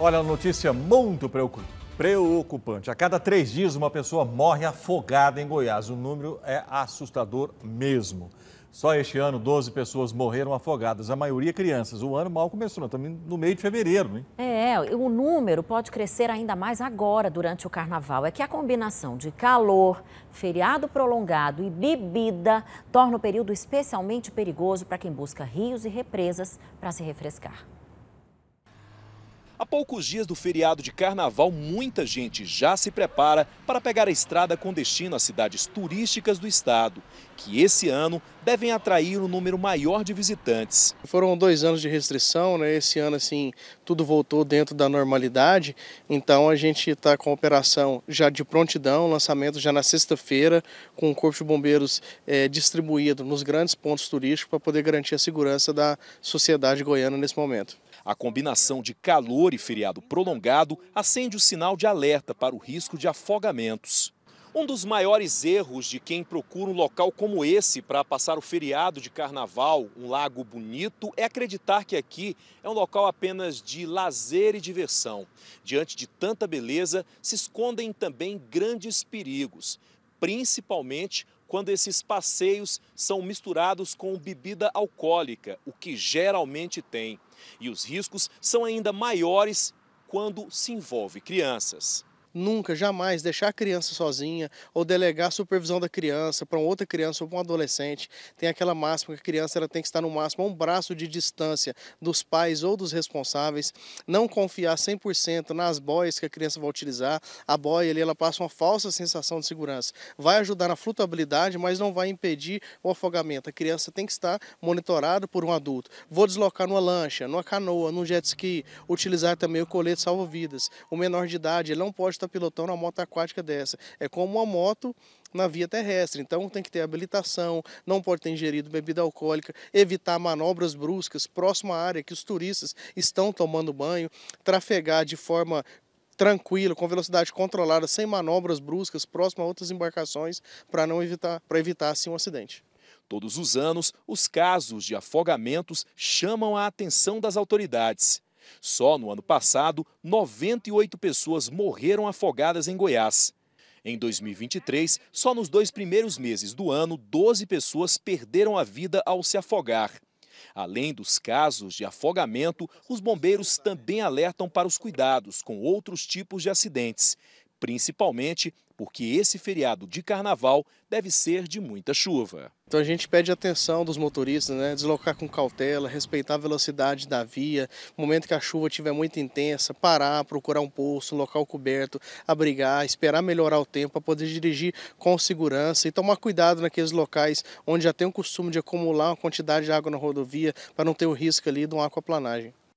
Olha, uma notícia muito preocupante. A cada três dias, uma pessoa morre afogada em Goiás. O número é assustador mesmo. Só este ano, 12 pessoas morreram afogadas, a maioria crianças. O ano mal começou, estamos no meio de fevereiro, hein? É, o número pode crescer ainda mais agora, durante o carnaval. É que a combinação de calor, feriado prolongado e bebida torna o período especialmente perigoso para quem busca rios e represas para se refrescar. Há poucos dias do feriado de carnaval, muita gente já se prepara para pegar a estrada com destino às cidades turísticas do estado, que esse ano devem atrair um número maior de visitantes. Foram dois anos de restrição, né? Esse ano, assim, tudo voltou dentro da normalidade. Então a gente está com a operação já de prontidão, lançamento já na sexta-feira, com o Corpo de Bombeiros é, distribuído nos grandes pontos turísticos para poder garantir a segurança da sociedade goiana nesse momento. A combinação de calor e feriado prolongado acende o sinal de alerta para o risco de afogamentos. Um dos maiores erros de quem procura um local como esse para passar o feriado de carnaval, um lago bonito, é acreditar que aqui é um local apenas de lazer e diversão. Diante de tanta beleza, se escondem também grandes perigos, principalmente quando esses passeios são misturados com bebida alcoólica, o que geralmente tem. E os riscos são ainda maiores quando se envolve crianças nunca, jamais deixar a criança sozinha ou delegar a supervisão da criança para outra criança ou para um adolescente. Tem aquela máxima que a criança ela tem que estar no máximo a um braço de distância dos pais ou dos responsáveis. Não confiar 100% nas boias que a criança vai utilizar. A boia ali ela passa uma falsa sensação de segurança. Vai ajudar na flutuabilidade mas não vai impedir o afogamento. A criança tem que estar monitorada por um adulto. Vou deslocar numa lancha, numa canoa, num jet ski, utilizar também o colete salva-vidas. O menor de idade ele não pode está pilotando uma moto aquática dessa. É como uma moto na via terrestre, então tem que ter habilitação, não pode ter ingerido bebida alcoólica, evitar manobras bruscas próxima à área que os turistas estão tomando banho, trafegar de forma tranquilo, com velocidade controlada, sem manobras bruscas próximo a outras embarcações para não evitar, para evitar assim um acidente. Todos os anos, os casos de afogamentos chamam a atenção das autoridades. Só no ano passado, 98 pessoas morreram afogadas em Goiás. Em 2023, só nos dois primeiros meses do ano, 12 pessoas perderam a vida ao se afogar. Além dos casos de afogamento, os bombeiros também alertam para os cuidados com outros tipos de acidentes, principalmente porque esse feriado de carnaval deve ser de muita chuva. Então a gente pede atenção dos motoristas, né? deslocar com cautela, respeitar a velocidade da via, no momento que a chuva estiver muito intensa, parar, procurar um posto, um local coberto, abrigar, esperar melhorar o tempo para poder dirigir com segurança e tomar cuidado naqueles locais onde já tem o costume de acumular uma quantidade de água na rodovia para não ter o risco ali de uma aquaplanagem.